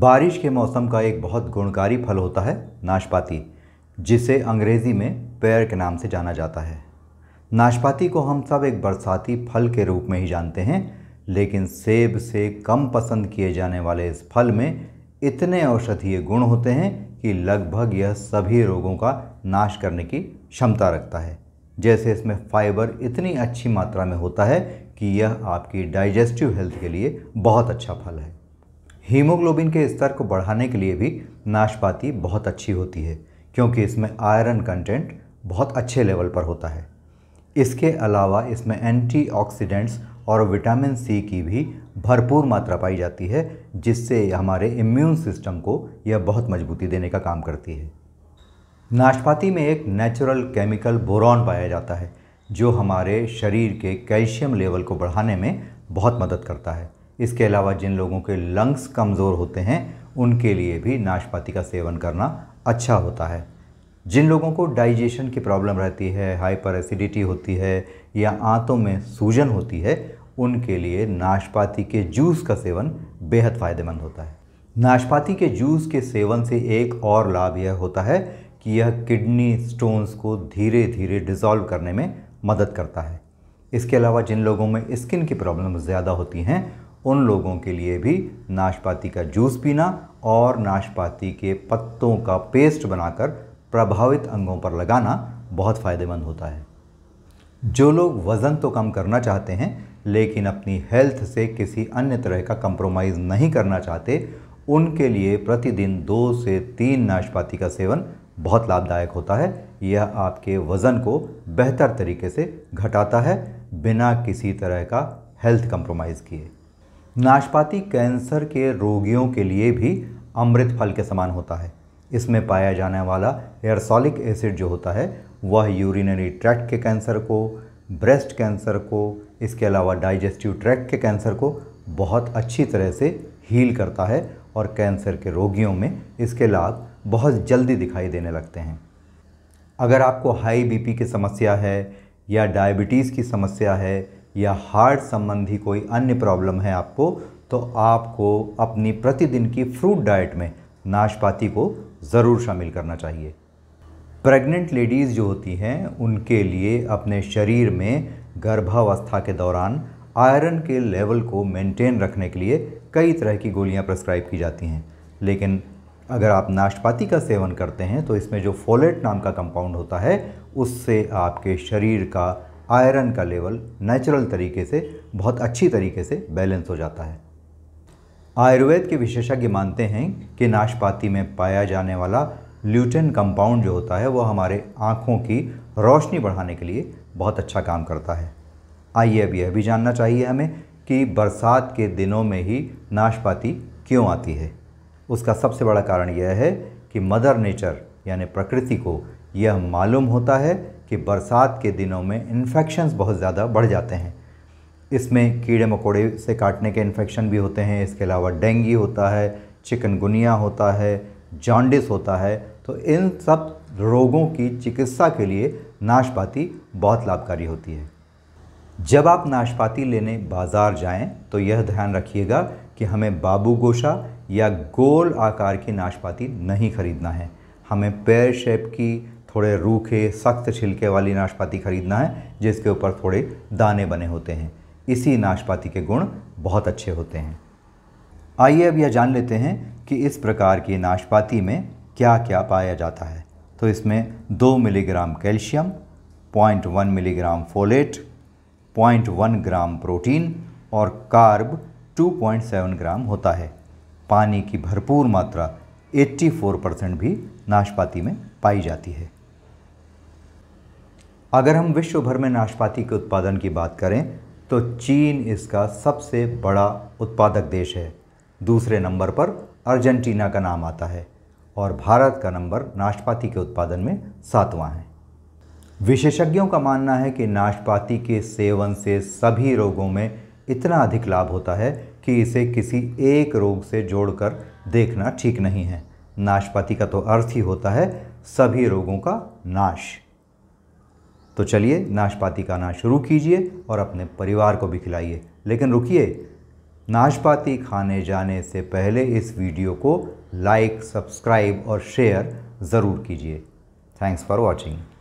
बारिश के मौसम का एक बहुत गुणकारी फल होता है नाशपाती जिसे अंग्रेज़ी में पेयर के नाम से जाना जाता है नाशपाती को हम सब एक बरसाती फल के रूप में ही जानते हैं लेकिन सेब से कम पसंद किए जाने वाले इस फल में इतने औषधीय गुण होते हैं कि लगभग यह सभी रोगों का नाश करने की क्षमता रखता है जैसे इसमें फाइबर इतनी अच्छी मात्रा में होता है कि यह आपकी डाइजेस्टिव हेल्थ के लिए बहुत अच्छा फल है हीमोग्लोबिन के स्तर को बढ़ाने के लिए भी नाशपाती बहुत अच्छी होती है क्योंकि इसमें आयरन कंटेंट बहुत अच्छे लेवल पर होता है इसके अलावा इसमें एंटीऑक्सीडेंट्स और विटामिन सी की भी भरपूर मात्रा पाई जाती है जिससे हमारे इम्यून सिस्टम को यह बहुत मजबूती देने का काम करती है नाशपाती में एक नेचुरल केमिकल बोरॉन पाया जाता है जो हमारे शरीर के कैल्शियम लेवल को बढ़ाने में बहुत मदद करता है इसके अलावा जिन लोगों के लंग्स कमज़ोर होते हैं उनके लिए भी नाशपाती का सेवन करना अच्छा होता है जिन लोगों को डाइजेशन की प्रॉब्लम रहती है हाइपर एसिडिटी होती है या आंतों में सूजन होती है उनके लिए नाशपाती के जूस का सेवन बेहद फ़ायदेमंद होता है नाशपाती के जूस के सेवन से एक और लाभ यह होता है कि यह किडनी स्टोन्स को धीरे धीरे डिज़ोल्व करने में मदद करता है इसके अलावा जिन लोगों में स्किन की प्रॉब्लम ज़्यादा होती हैं उन लोगों के लिए भी नाशपाती का जूस पीना और नाशपाती के पत्तों का पेस्ट बनाकर प्रभावित अंगों पर लगाना बहुत फ़ायदेमंद होता है जो लोग वज़न तो कम करना चाहते हैं लेकिन अपनी हेल्थ से किसी अन्य तरह का कंप्रोमाइज़ नहीं करना चाहते उनके लिए प्रतिदिन दो से तीन नाशपाती का सेवन बहुत लाभदायक होता है यह आपके वज़न को बेहतर तरीके से घटाता है बिना किसी तरह का हेल्थ कंप्रोमाइज़ किए नाशपाती कैंसर के रोगियों के लिए भी अमृत फल के समान होता है इसमें पाया जाने वाला एयरसोलिक एसिड जो होता है वह यूरिनरी ट्रैक्ट के कैंसर को ब्रेस्ट कैंसर को इसके अलावा डाइजेस्टिव ट्रैक्ट के कैंसर को बहुत अच्छी तरह से हील करता है और कैंसर के रोगियों में इसके लाभ बहुत जल्दी दिखाई देने लगते हैं अगर आपको हाई बीपी की समस्या है या डायबिटीज़ की समस्या है या हार्ट संबंधी कोई अन्य प्रॉब्लम है आपको तो आपको अपनी प्रतिदिन की फ्रूट डाइट में नाशपाती को ज़रूर शामिल करना चाहिए प्रेग्नेंट लेडीज़ जो होती हैं उनके लिए अपने शरीर में गर्भावस्था के दौरान आयरन के लेवल को मेंटेन रखने के लिए कई तरह की गोलियां प्रेस्क्राइब की जाती हैं लेकिन अगर आप नाशपाती का सेवन करते हैं तो इसमें जो फोलेट नाम का कंपाउंड होता है उससे आपके शरीर का आयरन का लेवल नेचुरल तरीके से बहुत अच्छी तरीके से बैलेंस हो जाता है आयुर्वेद के विशेषज्ञ मानते हैं कि नाशपाती में पाया जाने वाला ल्यूटेन कंपाउंड जो होता है वो हमारे आँखों की रोशनी बढ़ाने के लिए बहुत अच्छा काम करता है आइए अब यह भी जानना चाहिए हमें कि बरसात के दिनों में ही नाशपाती क्यों आती है उसका सबसे बड़ा कारण यह है कि मदर नेचर यानी प्रकृति को यह मालूम होता है कि बरसात के दिनों में इन्फेक्शन्स बहुत ज़्यादा बढ़ जाते हैं इसमें कीड़े मकोड़े से काटने के इन्फेक्शन भी होते हैं इसके अलावा डेंगी होता है चिकनगुनिया होता है जॉन्डिस होता है तो इन सब रोगों की चिकित्सा के लिए नाशपाती बहुत लाभकारी होती है जब आप नाशपाती लेने बाज़ार जाएं तो यह ध्यान रखिएगा कि हमें बाबू गोशा या गोल आकार की नाशपाती नहीं खरीदना है हमें पेयर शेप की थोड़े रूखे सख्त छिलके वाली नाशपाती खरीदना है जिसके ऊपर थोड़े दाने बने होते हैं इसी नाशपाती के गुण बहुत अच्छे होते हैं आइए अब यह जान लेते हैं कि इस प्रकार की नाशपाती में क्या क्या पाया जाता है तो इसमें दो milligram calcium point one milligram folate point one gram protein और carb two point seven gram होता है पानी की भरपूर मात्रा एट्टी फोर परसेंट भी नाशपाती में पाई जाती है अगर हम विश्व भर में नाशपाती के उत्पादन की बात करें तो चीन इसका सबसे बड़ा उत्पादक देश है दूसरे नंबर पर अर्जेंटीना का नाम आता है और भारत का नंबर नाशपाती के उत्पादन में सातवां है विशेषज्ञों का मानना है कि नाशपाती के सेवन से सभी रोगों में इतना अधिक लाभ होता है कि इसे किसी एक रोग से जोड़कर देखना ठीक नहीं है नाशपाती का तो अर्थ ही होता है सभी रोगों का नाश तो चलिए नाशपाती खाना शुरू कीजिए और अपने परिवार को भी खिलाइए लेकिन रुकिए नाशपाती खाने जाने से पहले इस वीडियो को लाइक सब्सक्राइब और शेयर ज़रूर कीजिए थैंक्स फॉर वॉचिंग